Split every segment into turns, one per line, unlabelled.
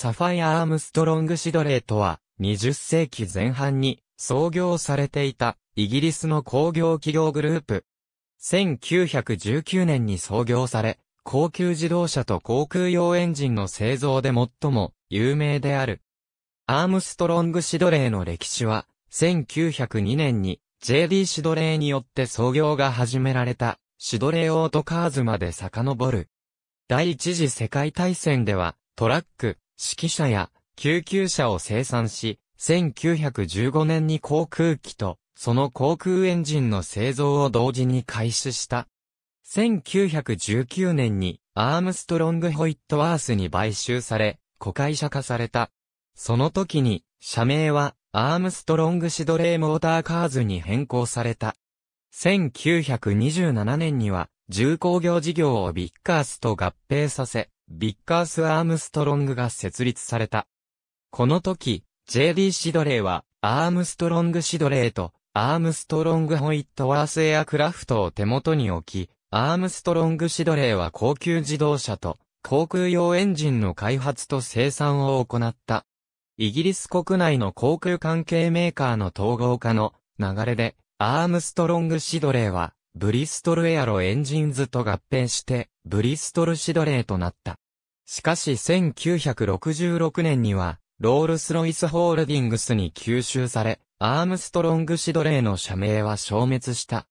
サファイア・アームストロング・シドレーとは、20世紀前半に創業されていたイギリスの工業企業グループ。1919年に創業され、高級自動車と航空用エンジンの製造で最も有名である。アームストロング・シドレーの歴史は、1902年に JD シドレーによって創業が始められたシドレーオートカーズまで遡る。第一次世界大戦ではトラック、指揮車や救急車を生産し、1915年に航空機と、その航空エンジンの製造を同時に開始した。1919年にアームストロング・ホイットワースに買収され、子会社化された。その時に、社名はアームストロング・シドレー・モーター・カーズに変更された。1927年には、重工業事業をビッカースと合併させ、ビッカース・アームストロングが設立された。この時、JD シドレーは、アームストロングシドレーと、アームストロングホイットワースエアクラフトを手元に置き、アームストロングシドレーは高級自動車と、航空用エンジンの開発と生産を行った。イギリス国内の航空関係メーカーの統合化の流れで、アームストロングシドレーは、ブリストルエアロエンジンズと合併して、ブリストルシドレーとなった。しかし1966年には、ロールスロイスホールディングスに吸収され、アームストロングシドレーの社名は消滅した。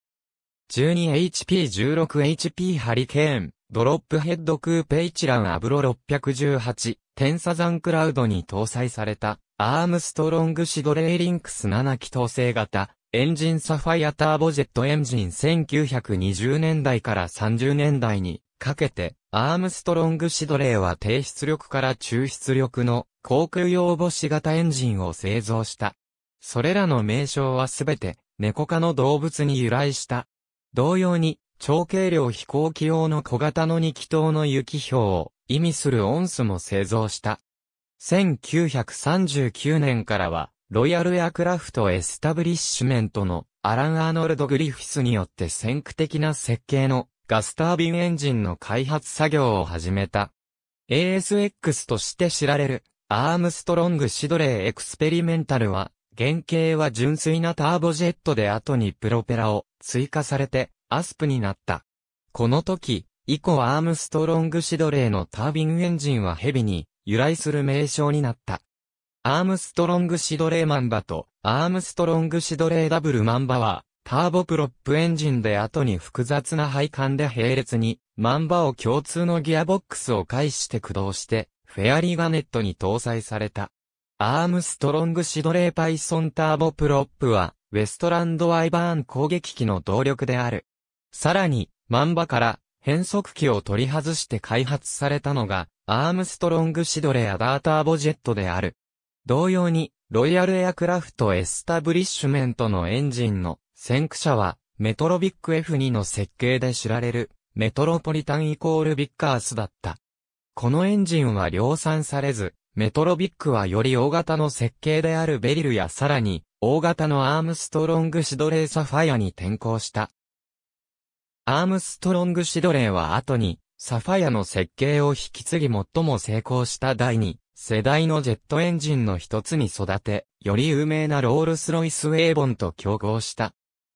12HP16HP ハリケーン、ドロップヘッドクーペ一覧アブロ618、テンサザンクラウドに搭載された、アームストロングシドレーリンクス7機統制型、エンジンサファイアターボジェットエンジン1920年代から30年代にかけて、アームストロングシドレーは低出力から中出力の航空用母子型エンジンを製造した。それらの名称はすべて猫科の動物に由来した。同様に、超軽量飛行機用の小型の2気筒の雪氷を意味するオンスも製造した。1939年からはロイヤルエアクラフトエスタブリッシュメントのアラン・アーノルド・グリフィスによって先駆的な設計のガスタービンエンジンの開発作業を始めた。ASX として知られるアームストロングシドレーエクスペリメンタルは原型は純粋なターボジェットで後にプロペラを追加されてアスプになった。この時、以降アームストロングシドレーのタービンエンジンはヘビに由来する名称になった。アームストロングシドレーマンバと、アームストロングシドレーダブルマンバは、ターボプロップエンジンで後に複雑な配管で並列に、マンバを共通のギアボックスを介して駆動して、フェアリーガネットに搭載された。アームストロングシドレーパイソンターボプロップは、ウェストランドワイバーン攻撃機の動力である。さらに、マンバから変速機を取り外して開発されたのが、アームストロングシドレアダーターボジェットである。同様に、ロイヤルエアクラフトエスタブリッシュメントのエンジンの先駆者は、メトロビック F2 の設計で知られる、メトロポリタンイコールビッカースだった。このエンジンは量産されず、メトロビックはより大型の設計であるベリルやさらに、大型のアームストロングシドレーサファイアに転向した。アームストロングシドレーは後に、サファイアの設計を引き継ぎ最も成功した第二、世代のジェットエンジンの一つに育て、より有名なロールスロイスウェーボンと競合した。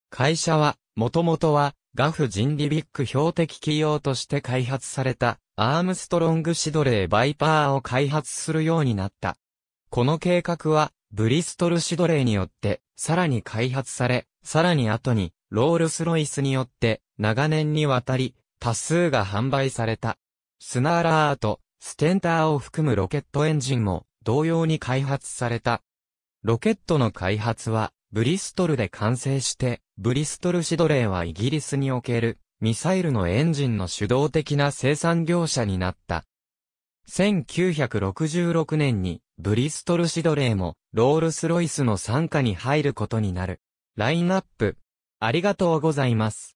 会社は、もともとは、ガフ・ジンリビック標的企業として開発された、アームストロングシドレーバイパーを開発するようになった。この計画は、ブリストルシドレーによって、さらに開発され、さらに後に、ロールスロイスによって、長年にわたり、多数が販売された。スナーラーアート、ステンターを含むロケットエンジンも同様に開発された。ロケットの開発はブリストルで完成して、ブリストルシドレーはイギリスにおけるミサイルのエンジンの主導的な生産業者になった。1966年にブリストルシドレーもロールスロイスの参加に入ることになる。ラインナップ。ありがとうございます。